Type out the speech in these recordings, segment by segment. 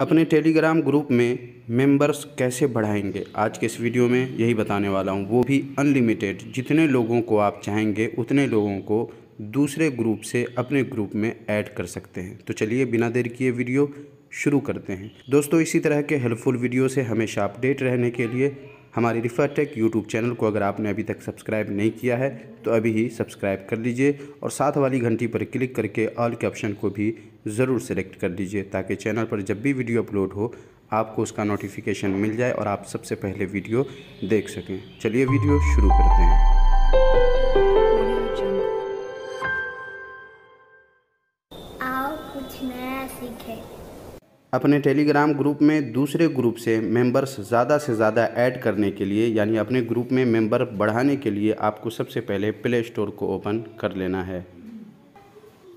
अपने Telegram group में members कैसे बढ़ाएंगे आज के इस वीडियो में यही बताने वाला हूँ वो भी अनलिमिटेड जितने लोगों को आप चाहेंगे उतने लोगों को दूसरे ग्रुप से अपने ग्रुप में ऐड कर सकते हैं तो चलिए बिना देर किए वीडियो शुरू करते हैं दोस्तों इसी तरह के हेल्पफुल वीडियो से हमेशा अपडेट रहने के लिए हमारे रिफा टेक यूट्यूब चैनल को अगर आपने अभी तक सब्सक्राइब नहीं किया है तो अभी ही सब्सक्राइब कर लीजिए और साथ वाली घंटी पर क्लिक करके ऑल के ऑप्शन को भी ज़रूर सेलेक्ट कर दीजिए ताकि चैनल पर जब भी वीडियो अपलोड हो आपको उसका नोटिफिकेशन मिल जाए और आप सबसे पहले वीडियो देख सकें चलिए वीडियो शुरू करते हैं अपने टेलीग्राम ग्रुप में दूसरे ग्रुप से मेंबर्स ज़्यादा से ज़्यादा ऐड करने के लिए यानी अपने ग्रुप में मेंबर बढ़ाने के लिए आपको सबसे पहले प्ले स्टोर को ओपन कर लेना है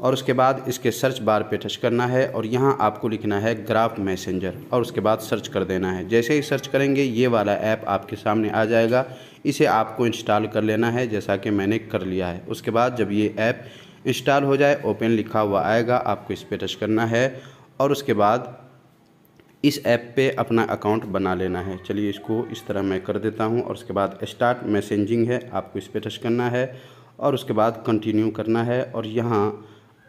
और उसके बाद इसके सर्च बार पे टच करना है और यहाँ आपको लिखना है ग्राफ मैसेंजर और उसके बाद सर्च कर देना है जैसे ही सर्च करेंगे ये वाला ऐप आपके सामने आ जाएगा इसे आपको इंस्टॉल कर लेना है जैसा कि मैंने कर लिया है उसके बाद जब ये ऐप इंस्टॉल हो जाए ओपन लिखा हुआ आएगा आपको इस पर टच करना है और उसके बाद इस ऐप पे अपना अकाउंट बना लेना है चलिए इसको इस तरह मैं कर देता हूँ और उसके बाद स्टार्ट मैसेजिंग है आपको इस पर टच करना है और उसके बाद कंटिन्यू करना है और यहाँ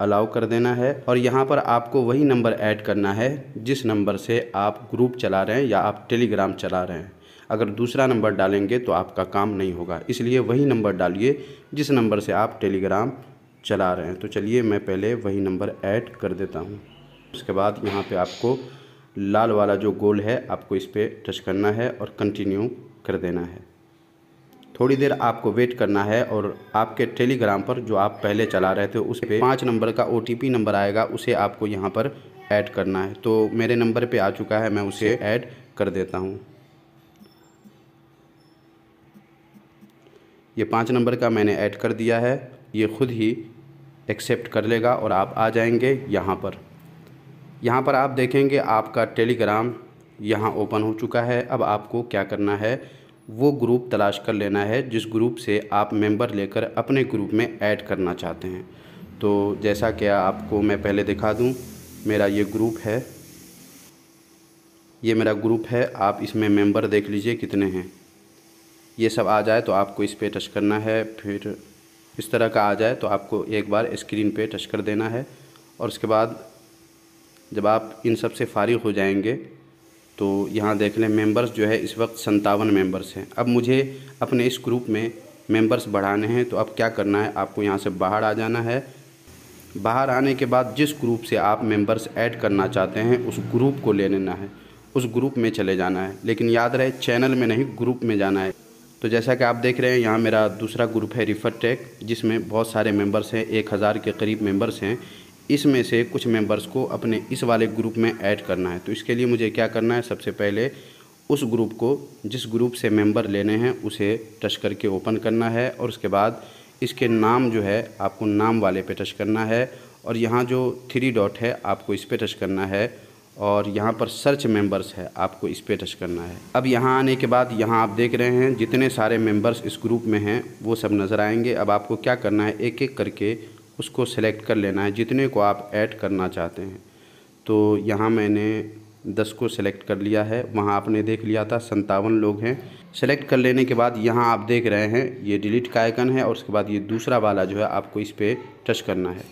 अलाउ कर देना है और यहाँ पर आपको वही नंबर ऐड करना है जिस नंबर से आप ग्रुप चला रहे हैं या आप टेलीग्राम चला रहे हैं अगर दूसरा नंबर डालेंगे तो आपका काम नहीं होगा इसलिए वही नंबर डालिए जिस नंबर से आप टेलीग्राम चला रहे हैं तो चलिए मैं पहले वही नंबर ऐड कर देता हूँ उसके बाद यहाँ पे आपको लाल वाला जो गोल है आपको इस पर टच करना है और कंटिन्यू कर देना है थोड़ी देर आपको वेट करना है और आपके टेलीग्राम पर जो आप पहले चला रहे थे उस पर पाँच नंबर का ओ नंबर आएगा उसे आपको यहाँ पर ऐड करना है तो मेरे नंबर पर आ चुका है मैं उसे ऐड कर देता हूँ ये पाँच नंबर का मैंने ऐड कर दिया है ये खुद ही एक्सेप्ट कर लेगा और आप आ जाएंगे यहाँ पर यहाँ पर आप देखेंगे आपका टेलीग्राम यहाँ ओपन हो चुका है अब आपको क्या करना है वो ग्रुप तलाश कर लेना है जिस ग्रुप से आप मेंबर लेकर अपने ग्रुप में ऐड करना चाहते हैं तो जैसा कि आपको मैं पहले दिखा दूं मेरा ये ग्रुप है ये मेरा ग्रुप है आप इसमें मेंबर देख लीजिए कितने हैं ये सब आ जाए तो आपको इस पे टच करना है फिर इस तरह का आ जाए तो आपको एक बार स्क्रीन पे टच कर देना है और उसके बाद जब आप इन सब से फारिग हो जाएंगे तो यहाँ देख लें मेंबर्स जो है इस वक्त संतावन मेंबर्स हैं अब मुझे अपने इस ग्रुप में मेंबर्स बढ़ाने हैं तो अब क्या करना है आपको यहाँ से बाहर आ जाना है बाहर आने के बाद जिस ग्रुप से आप मेंबर्स ऐड करना चाहते हैं उस ग्रुप को ले लेना है उस ग्रुप में चले जाना है लेकिन याद रहे चैनल में नहीं ग्रुप में जाना है तो जैसा कि आप देख रहे हैं यहाँ मेरा दूसरा ग्रुप है रिफर टेक जिसमें बहुत सारे मेंबर्स हैं एक हज़ार के करीब मेंबर्स हैं इसमें से कुछ मेंबर्स को अपने इस वाले ग्रुप में ऐड करना है तो इसके लिए मुझे क्या करना है सबसे पहले उस ग्रुप को जिस ग्रुप से मेंबर लेने हैं उसे टच करके ओपन करना है और उसके बाद इसके नाम जो है आपको नाम वाले पे टच करना है और यहाँ जो थ्री डॉट है आपको इस पर टच करना है और यहाँ पर सर्च मेंबर्स है आपको इस पर टच करना है अब यहाँ आने के बाद यहाँ आप देख रहे हैं जितने सारे मेंबर्स इस ग्रुप में हैं वो सब नज़र आएंगे अब आपको क्या करना है एक एक करके उसको सेलेक्ट कर लेना है जितने को आप ऐड करना चाहते हैं तो यहाँ मैंने दस को सेलेक्ट कर लिया है वहाँ आपने देख लिया था संतावन लोग हैं सेलेक्ट कर लेने के बाद यहाँ आप देख रहे हैं ये डिलीट का आइकन है और उसके बाद ये दूसरा वाला जो है आपको इस पर टच करना है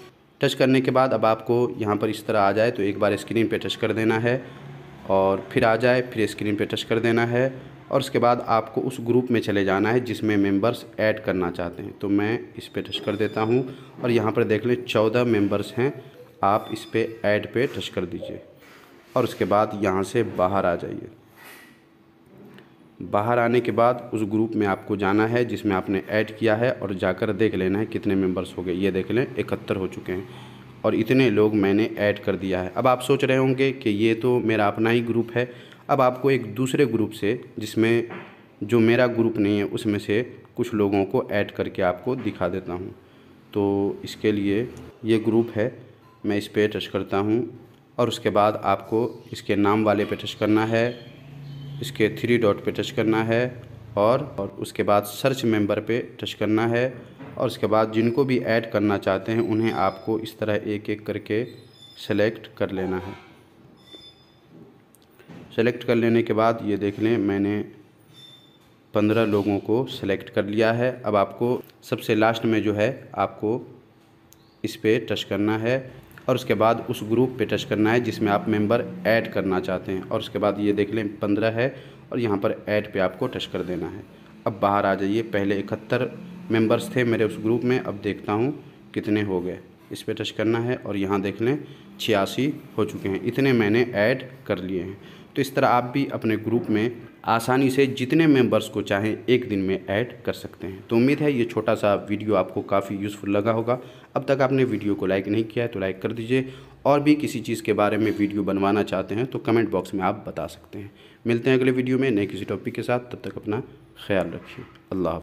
टच करने के बाद अब आपको यहाँ पर इस तरह आ जाए तो एक बार स्क्रीन पे टच कर देना है और फिर आ जाए फिर स्क्रीन पे टच कर देना है और उसके बाद आपको उस ग्रुप में चले जाना है जिसमें मेंबर्स ऐड करना चाहते हैं तो मैं इस पर टच कर देता हूँ और यहाँ पर देख लें चौदह मेंबर्स हैं आप इस पर ऐड पे टच कर दीजिए और उसके बाद यहाँ से बाहर आ जाइए बाहर आने के बाद उस ग्रुप में आपको जाना है जिसमें आपने ऐड किया है और जाकर देख लेना है कितने मेम्बर्स हो गए ये देख लें इकहत्तर हो चुके हैं और इतने लोग मैंने ऐड कर दिया है अब आप सोच रहे होंगे कि ये तो मेरा अपना ही ग्रुप है अब आपको एक दूसरे ग्रुप से जिसमें जो मेरा ग्रुप नहीं है उसमें से कुछ लोगों को ऐड करके आपको दिखा देता हूँ तो इसके लिए ये ग्रुप है मैं इस पर टच करता हूँ और उसके बाद आपको इसके नाम वाले पे टच करना है इसके थ्री डॉट पे टच करना है और और उसके बाद सर्च मेंबर पे टच करना है और उसके बाद जिनको भी ऐड करना चाहते हैं उन्हें आपको इस तरह एक एक करके सेलेक्ट कर लेना है सेलेक्ट कर लेने के बाद ये देख लें मैंने पंद्रह लोगों को सेलेक्ट कर लिया है अब आपको सबसे लास्ट में जो है आपको इस पर टच करना है और उसके बाद उस ग्रुप पे टच करना है जिसमें आप मेंबर ऐड करना चाहते हैं और उसके बाद ये देख लें पंद्रह है और यहाँ पर ऐड पे आपको टच कर देना है अब बाहर आ जाइए पहले इकहत्तर मेंबर्स थे मेरे उस ग्रुप में अब देखता हूँ कितने हो गए इस पर टच करना है और यहाँ देख लें छियासी हो चुके हैं इतने मैंने ऐड कर लिए हैं तो इस तरह आप भी अपने ग्रुप में आसानी से जितने मेंबर्स को चाहें एक दिन में ऐड कर सकते हैं तो उम्मीद है ये छोटा सा वीडियो आपको काफ़ी यूज़फुल लगा होगा अब तक आपने वीडियो को लाइक नहीं किया है तो लाइक कर दीजिए और भी किसी चीज़ के बारे में वीडियो बनवाना चाहते हैं तो कमेंट बॉक्स में आप बता सकते हैं मिलते हैं अगले वीडियो में नए किसी टॉपिक के साथ तब तक अपना ख्याल रखिए अल्लाह